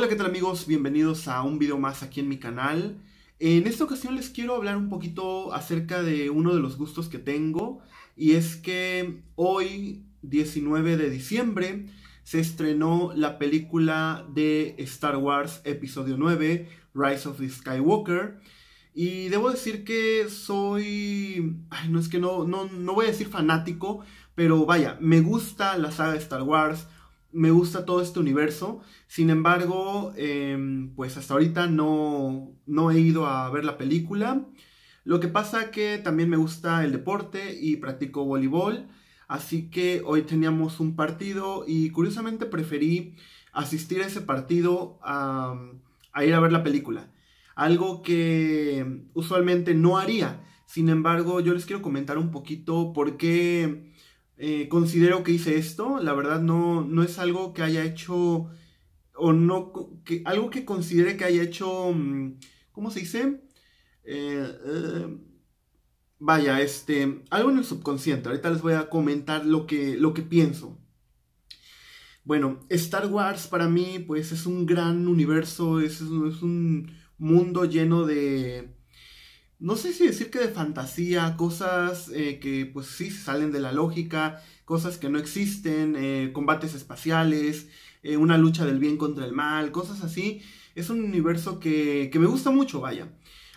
Hola, ¿qué tal amigos? Bienvenidos a un video más aquí en mi canal. En esta ocasión les quiero hablar un poquito acerca de uno de los gustos que tengo y es que hoy, 19 de diciembre, se estrenó la película de Star Wars Episodio 9, Rise of the Skywalker. Y debo decir que soy... no es que no, no, no voy a decir fanático, pero vaya, me gusta la saga de Star Wars me gusta todo este universo. Sin embargo, em, pues hasta ahorita no, no he ido a ver la película. Lo que pasa que también me gusta el deporte y practico voleibol. Así que hoy teníamos un partido y curiosamente preferí asistir a ese partido a ir a ver la película. Algo que usualmente no haría. Sin embargo, yo les quiero comentar un poquito por qué eh, considero que hice esto. La verdad no, no es algo que haya hecho o no, que, algo que considere que haya hecho, mm, ¿cómo se dice? Eh, eh, vaya, este, algo en el subconsciente. Ahorita les voy a comentar lo que, lo que pienso. Bueno, Star Wars para mí pues es un gran universo, es un mundo lleno de, no sé si decir que de fantasía, cosas eh, que pues sí salen de la lógica, cosas que no existen, eh, combates espaciales, eh, una lucha del bien contra el mal, cosas así. Es un universo que, que me gusta mucho, vaya.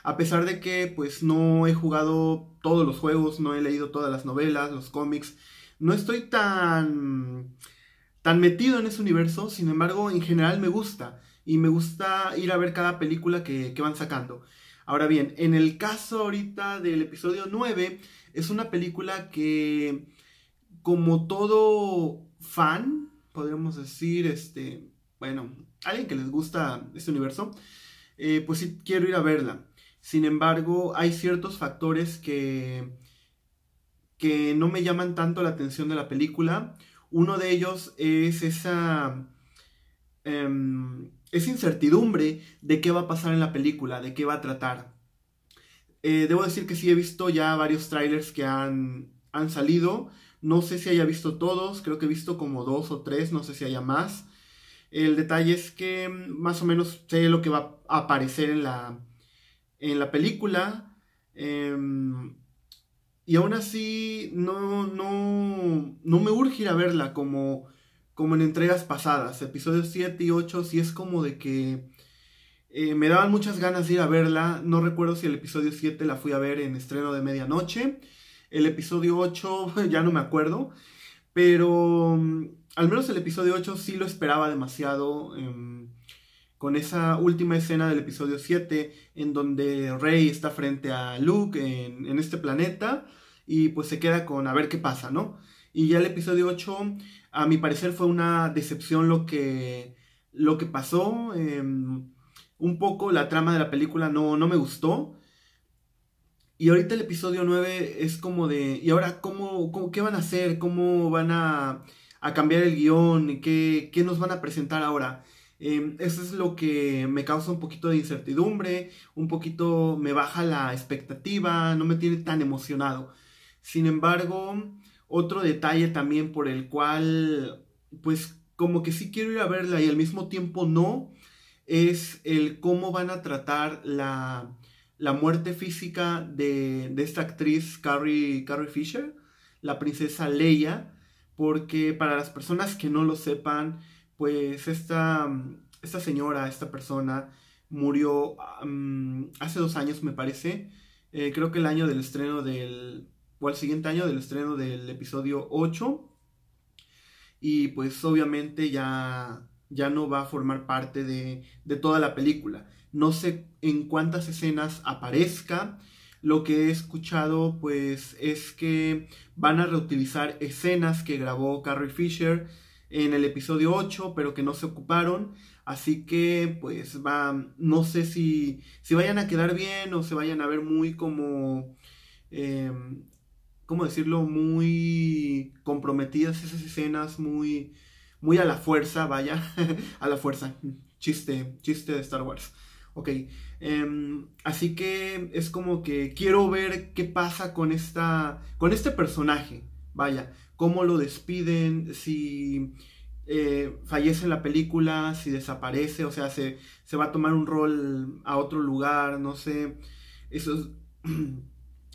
A pesar de que pues no he jugado todos los juegos, no he leído todas las novelas, los cómics, no estoy tan, tan metido en ese universo, sin embargo en general me gusta y me gusta ir a ver cada película que, que van sacando. Ahora bien, en el caso ahorita del episodio 9, es una película que, como todo fan, podríamos decir, este, bueno, alguien que les gusta este universo, eh, pues sí quiero ir a verla. Sin embargo, hay ciertos factores que, que no me llaman tanto la atención de la película. Uno de ellos es esa... Em, es incertidumbre de qué va a pasar en la película, de qué va a tratar. Eh, debo decir que sí he visto ya varios trailers que han, han salido. No sé si haya visto todos, creo que he visto como dos o tres, no sé si haya más. El detalle es que mm, más o menos sé lo que va a aparecer en la, en la película. Em, y aún así no, no, no me urge ir a verla como como en entregas pasadas, episodios 7 y 8, sí es como de que eh, me daban muchas ganas de ir a verla. No recuerdo si el episodio 7 la fui a ver en estreno de medianoche. El episodio 8 ya no me acuerdo. Pero mm, al menos el episodio 8 sí lo esperaba demasiado. Em, con esa última escena del episodio 7 en donde Rey está frente a Luke en, en este planeta y pues se queda con a ver qué pasa, ¿no? Y ya el episodio 8 a mi parecer fue una decepción lo que, lo que pasó. Em, un poco la trama de la película no, me gustó. Y ahorita el episodio 9 es como de, ¿y ahora cómo, qué van a hacer? ¿Cómo van a, a cambiar el guión? ¿Qué, nos van a presentar ahora? Em, eso es lo que me causa un poquito de incertidumbre, un poquito me baja la expectativa, no me tiene tan emocionado. Sin embargo, otro detalle también por el cual, pues como que sí quiero ir a verla y al mismo tiempo no, es el cómo van a tratar la, la muerte física de, de, esta actriz Carrie, Fisher, la princesa Leia, porque para las personas que no lo sepan, pues esta, esta señora, esta persona murió hace dos años me parece, eh, creo que el año del estreno del, o al siguiente año del estreno del episodio 8. Y pues obviamente ya, ya no va a formar parte de, de toda la película. No sé en cuántas escenas aparezca. Lo que he escuchado pues es que van a reutilizar escenas que grabó Carrie Fisher en el episodio 8, pero que no se ocuparon. Así que, pues, va, no sé si, si vayan a quedar bien o se vayan a ver muy como em, ¿cómo decirlo?, muy comprometidas esas escenas, muy, muy a la fuerza, vaya, a la fuerza. Chiste, chiste de Star Wars. Ok, em, así que es como que quiero ver qué pasa con, esta, con este personaje, vaya, cómo lo despiden, si eh, fallece en la película, si desaparece, o sea, se, se, va a tomar un rol a otro lugar, no sé. Eso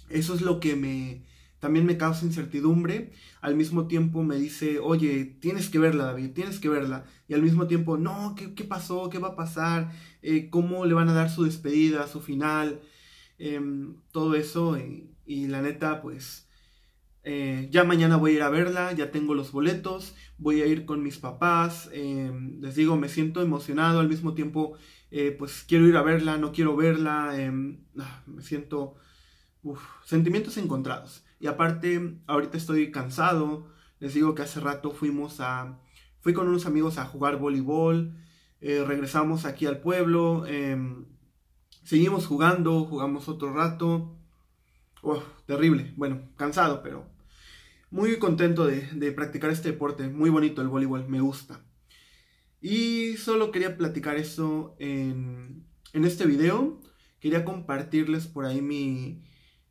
eso es lo que me, también me causa incertidumbre, al mismo tiempo me dice, oye, tienes que verla, David, tienes que verla, y al mismo tiempo, no, ¿qué, pasó? ¿Qué va a pasar? Eh, ¿Cómo le van a dar su despedida, su final? Em, todo eso, y, la neta, pues, eh, ya mañana voy a ir a verla, ya tengo los boletos, voy a ir con mis papás, em, les digo, me siento emocionado, al mismo tiempo, eh, pues, quiero ir a verla, no quiero verla, em, ah, me siento... sentimientos encontrados. Y aparte, ahorita estoy cansado. Les digo que hace rato fuimos a... Fui con unos amigos a jugar voleibol. Eh, regresamos aquí al pueblo. Em, seguimos jugando, jugamos otro rato. terrible. Bueno, cansado, pero muy contento de, practicar este deporte. Muy bonito el voleibol, me gusta. Y solo quería platicar eso en, en este video. Quería compartirles por ahí mi,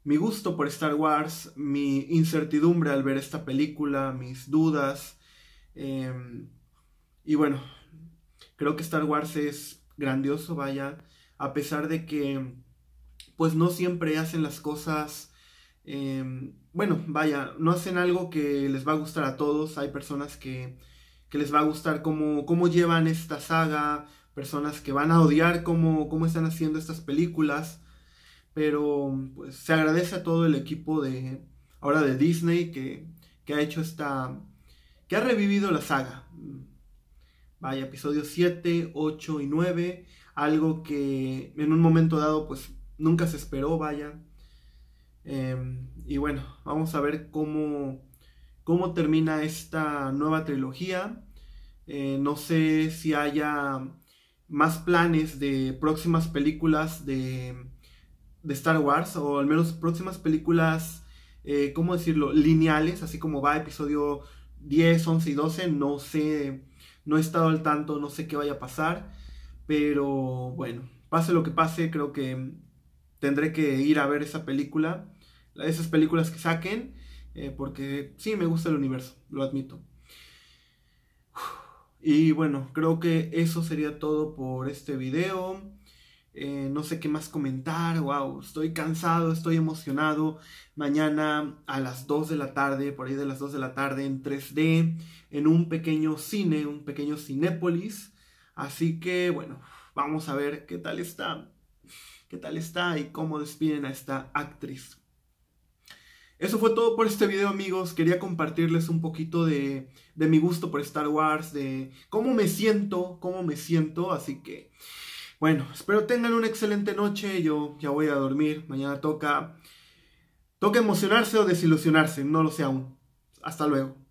mi gusto por Star Wars, mi incertidumbre al ver esta película, mis dudas. Em, y bueno, creo que Star Wars es grandioso, vaya, a pesar de que pues no siempre hacen las cosas, em, bueno, vaya, no hacen algo que les va a gustar a todos, hay personas que, que les va a gustar cómo, cómo, llevan esta saga, personas que van a odiar cómo, cómo están haciendo estas películas, pero pues, se agradece a todo el equipo de ahora de Disney que, que ha hecho esta. que ha revivido la saga. Vaya, episodios 7, 8 y 9. Algo que en un momento dado, pues nunca se esperó, vaya. Em, y bueno, vamos a ver cómo, cómo termina esta nueva trilogía. Eh, no sé si haya más planes de próximas películas de, de Star Wars, o al menos próximas películas, eh, ¿cómo decirlo?, lineales, así como va episodio 10, 11 y 12, no sé, no he estado al tanto, no sé qué vaya a pasar, pero bueno, pase lo que pase, creo que tendré que ir a ver esa película, esas películas que saquen, eh, porque sí, me gusta el universo, lo admito. Y bueno, creo que eso sería todo por este video. Eh, no sé qué más comentar, wow, estoy cansado, estoy emocionado. Mañana a las 2 de la tarde, por ahí de las 2 de la tarde en 3D, en un pequeño cine, un pequeño cinépolis. Así que bueno, vamos a ver qué tal está, qué tal está y cómo despiden a esta actriz. Eso fue todo por este video amigos, quería compartirles un poquito de, de mi gusto por Star Wars, de cómo me siento, cómo me siento, así que... Bueno, espero tengan una excelente noche. Yo ya voy a dormir. Mañana toca. toque emocionarse o desilusionarse. No lo sé aún. Hasta luego.